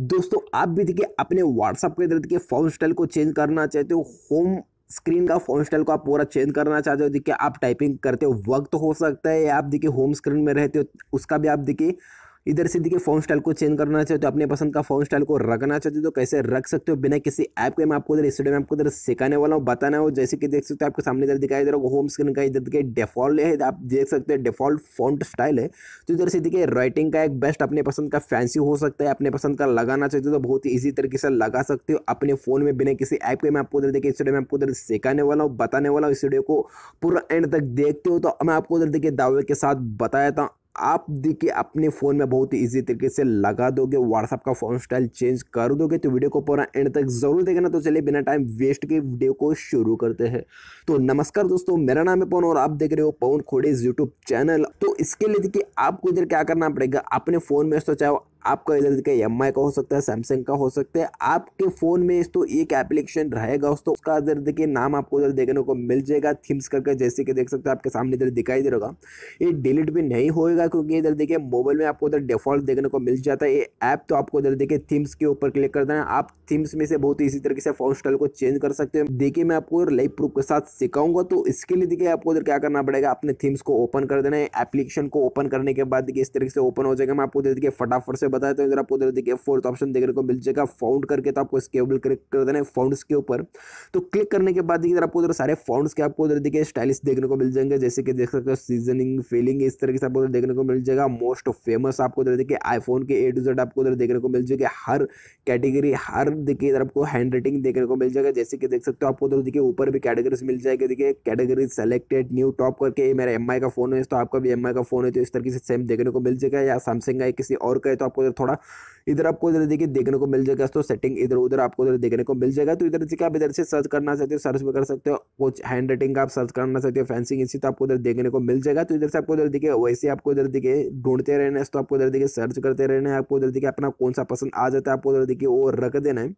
दोस्तों आप भी देखिए अपने व्हाट्सअप के अंदर देखिए फॉर्म स्टाइल को चेंज करना चाहते हो होम स्क्रीन का फॉर्म स्टाइल को आप पूरा चेंज करना चाहते हो देखिए आप टाइपिंग करते हो वक्त हो सकता है आप देखिए होम स्क्रीन में रहते हो उसका भी आप देखिए इधर से देखिए फोन स्टाइल को चेंज करना चाहते हो तो अपने पसंद का फोन स्टाइल को रखना चाहते हो तो कैसे रख सकते हो बिना किसी ऐप के मैं आपको इधर स्टूडियो में आपको इधर सिखाने वाला हूँ बताना हो जैसे कि देख सकते हो आपके सामने इधर दिखाई दे रहा होम स्क्रीन का इधर देखिए डिफॉल्ट है आप देख सकते हैं डिफॉल्ट फोन स्टाइल है तो इधर से देखिए राइटिंग का एक बेस्ट अपने पसंद का फैंसी हो सकता है अपने पसंद का लगाना चाहते हो तो बहुत ही ईजी तरीके से लगा सकते हो अपने फ़ोन में बिना किसी ऐप के मैं आपको इधर देखिए स्टूडियो में आपको इधर सिखाने वाला हूँ बताने वाला हूँ इस को पूरा एंड तक देखते हो तो मैं आपको इधर देखिए दावे के साथ बताया था आप देखिए अपने फ़ोन में बहुत ही ईजी तरीके से लगा दोगे व्हाट्सअप का फ़ोन स्टाइल चेंज कर दोगे तो वीडियो को पूरा एंड तक ज़रूर देखना तो चलिए बिना टाइम वेस्ट के वीडियो को शुरू करते हैं तो नमस्कार दोस्तों मेरा नाम है पवन और आप देख रहे हो पवन खोड़े यूट्यूब चैनल तो इसके लिए देखिए आपको इधर क्या करना पड़ेगा अपने फ़ोन में तो चाहे आपका इधर का एम का हो सकता है सैमसंग का हो सकता है आपके फ़ोन में इस तो एक एप्लीकेशन रहेगा दोस्तों उसका इधर देखिए नाम आपको इधर देखने को मिल जाएगा थीम्स करके जैसे कि देख सकते हो आपके सामने इधर दिखाई दे रहा ये डिलीट भी नहीं होएगा क्योंकि इधर देखिए मोबाइल में आपको इधर डिफॉल्ट देखने को मिल जाता है ये ऐप तो आपको इधर देखिए थीम्स के ऊपर क्लिक कर देना आप थीम्स में से बहुत इसी तरीके से फोन स्टाइल को चेंज कर सकते हो देखिए मैं आपको लाइव प्रूफ के साथ सिखाऊंगा तो इसके लिए देखिए आपको इधर क्या करना पड़ेगा अपने थीम्स को ओपन कर देना है एप्लीकेशन को ओपन करने के बाद देखिए इस तरीके से ओपन हो जाएगा मैं आपको देखिए फटाफट से बताया तो इधर आपको देखिए फोर्थ ऑप्शन देखने को मिल जाएगा फाउंड करके तो आपको स्केबल क्लिक कर देना है फाउंड के ऊपर तो क्लिक करने के बाद इधर आपको उधर सारे फाउंड के आपको उधर देखिए स्टाइलिश देखने को मिल जाएंगे जैसे कि देख सकते हो सीजनिंग फीलिंग इस तरीके से आपको उधर देखने को मिल जाएगा मोस्ट फेमस आपको उधर देखिए आईफोन के ए टू जेड आपको उधर देखने को मिल जाएगा हर कैटेगरी हर देखिए इधर आपको हैंड राइटिंग देखने को मिल जाएगा जैसे कि देख सकते हो आपको उधर देखिए ऊपर भी कैटेगरीज मिल जाएगी देखिए कैटेगरी सेलेक्टेड न्यू टॉप करके मेरा एम का फोन है तो आपका भी एम का फोन है तो इस तरीके से सेम देखने को मिल जाएगा या सैमसंग का किसी और का है तो आपको इधर थोड़ा इधर आपको इधर देखिए देखने को मिल जाएगा तो सेटिंग इधर उधर आपको इधर देखने को मिल जाएगा तो इधर से आप इधर से सर्च करना चाहते हो सर्च भी कर सकते हो कुछ हैंड राइटिंग का आप सर्च करना चाहते हो फैंसिंग इसी तो आपको इधर देखने को मिल जाएगा तो इधर से आपको इधर देखिए वैसे आपको इधर देखिए ढूंढते रहने तो आपको इधर देखिए सर्च करते रहने आपको इधर देखिए अपना कौन सा पसंद आ जाता है आपको उधर देखिए वो रख देना है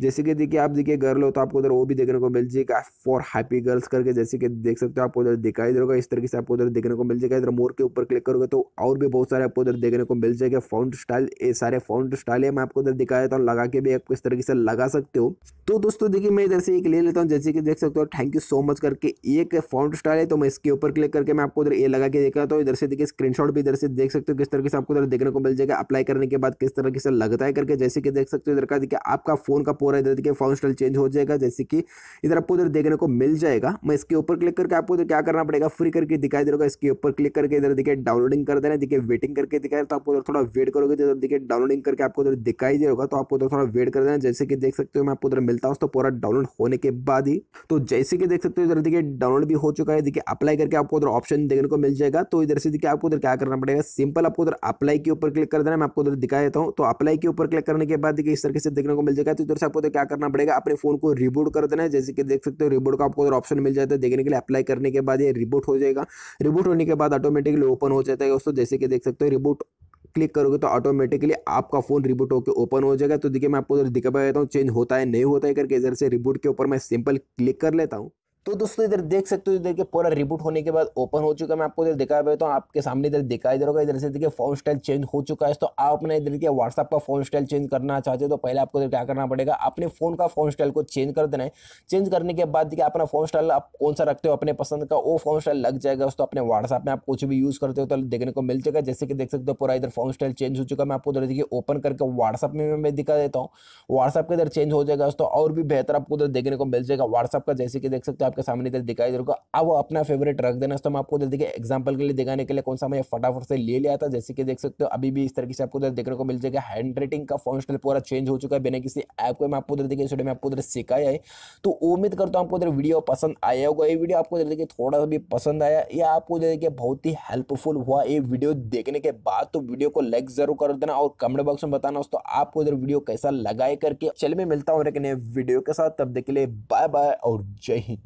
जैसे कि देखिए आप देखिए गर्ल हो तो आपको उधर वो भी देखने को मिल जाएगा फॉर हैप्पी गर्ल्स करके जैसे कि देख सकते हो आपको उधर दिखाई दे रहा इस तरीके से आपको उधर देखने को मिल जाएगा इधर मोर के ऊपर क्लिक करोगे तो और भी बहुत सारे आपको उधर देखने को मिल जाएगा फाउंड स्टाइल ये सारे फॉन्ट स्टाइल है मैं आपको इधर दिखा देता हूँ लगा के भी आप किस तरीके से लगा सकते हो तो दोस्तों देखिए मैं इधर से एक ले लेता हूँ जैसे कि देख सकते हो थैंक यू सो मच करके एक फॉन्ट स्टाइल है तो मैं इसके ऊपर क्लिक करके मैं आपको इधर ये लगा के देख रहा इधर से देखिए स्क्रीनशॉट भी इधर से देख सकते हो किस तरीके से आपको इधर देखने को मिल जाएगा अप्लाई करने के बाद किस तरीके से लगता है करके जैसे कि देख सकते हो इधर का देखिए आपका फोन का पूरा इधर देखिए फॉन्ट स्टाइल चेंज हो जाएगा जैसे कि इधर आपको उधर देखने को मिल जाएगा मैं इसके ऊपर क्लिक करके आपको इधर क्या करना पड़ेगा फ्री करके दिखाई दे इसके ऊपर क्लिक करके इधर देखिए डाउनलोडिंग कर देना देखिए वेटिंग करके दिखाई तो आपको थोड़ा वेट करोगे सकते देखिए डाउनलोडिंग करके आपको उधर दिखाई दे होगा तो आपको उधर थोड़ा वेट कर देना जैसे कि देख सकते हो मैं आपको उधर मिलता हूँ तो पूरा डाउनलोड होने के बाद ही तो जैसे कि देख सकते हो इधर देखिए डाउनलोड भी हो चुका है देखिए अप्लाई करके आपको उधर ऑप्शन देखने को मिल जाएगा तो इधर से देखिए आपको उधर क्या करना पड़ेगा सिंपल आपको उधर अप्लाई के ऊपर क्लिक कर देना मैं आपको उधर दिखा देता हूँ तो अप्लाई के ऊपर क्लिक करने के बाद देखिए इस तरीके से देखने को मिल जाएगा तो इधर से आपको उधर क्या करना पड़ेगा अपने फोन को रिबूट कर देना है जैसे कि देख सकते हो रिबूट का आपको उधर ऑप्शन मिल जाता है देखने के लिए अप्लाई करने के बाद ये रिबूट हो जाएगा रिबूट होने के बाद ऑटोमेटिकली ओपन हो जाता है दोस्तों जैसे कि देख सकते हो रिबूट क्लिक करोगे तो ऑटोमेटिकली आपका फ़ोन रिबूट होकर ओपन हो जाएगा तो देखिए मैं आपको दिखा देता हूँ चेंज होता है नहीं होता है करके इधर से रिबूट के ऊपर मैं सिंपल क्लिक कर लेता हूँ तो दोस्तों इधर देख सकते हो इधर के पूरा रिबूट होने के बाद ओपन हो चुका है मैं आपको इधर दिखा पाया तो आपके सामने इधर दिखाई दे रहा होगा इधर से देखिए फोन स्टाइल चेंज हो चुका है तो आप अपना इधर के व्हाट्सअप का फोन स्टाइल चेंज करना चाहते हो तो पहले आपको क्या करना पड़ेगा अपने फोन का फोन स्टाइल को चेंज कर देना है चेंज करने के बाद देखिए अपना फोन स्टाइल आप कौन सा रखते हो अपने पसंद का वो फोन स्टाइल लग जाएगा दोस्तों अपने व्हाट्सअप में आप कुछ भी यूज़ करते हो तो देखने को मिल जाएगा जैसे कि देख सकते हो पूरा इधर फोन स्टाइल चेंज हो चुका है मैं आपको इधर देखिए ओपन करके व्हाट्सअप में मैं दिखा देता हूँ व्हाट्सअप के इधर चेंज हो जाएगा दोस्तों और भी बेहतर आपको उधर देखने को मिल जाएगा व्हाट्सअप का जैसे कि देख सकते हो आपके सामने इधर दिखाई दे रहा अब अपना फेवरेट रख देना तो मैं आपको इधर देखिए एग्जाम्पल के लिए दिखाने के लिए कौन सा मैं फटाफट से ले लिया था जैसे कि देख सकते हो अभी भी इस तरीके से आपको इधर देखने को मिल जाएगा हैंड राइटिंग का फंक्शनल पूरा चेंज हो चुका है बिना किसी ऐप को मैं आपको उधर देखिए स्टूडियो में आपको उधर सिखाया है तो उम्मीद करता हूँ आपको उधर वीडियो पसंद आया होगा ये वीडियो आपको उधर देखिए थोड़ा सा भी पसंद आया या आपको उधर देखिए बहुत ही हेल्पफुल हुआ ये वीडियो देखने के बाद तो वीडियो को लाइक जरूर कर देना और कमेंट बॉक्स में बताना दोस्तों आपको इधर वीडियो कैसा लगाए करके चल मैं मिलता हूँ एक नए वीडियो के साथ तब देख लिए बाय बाय और जय हिंद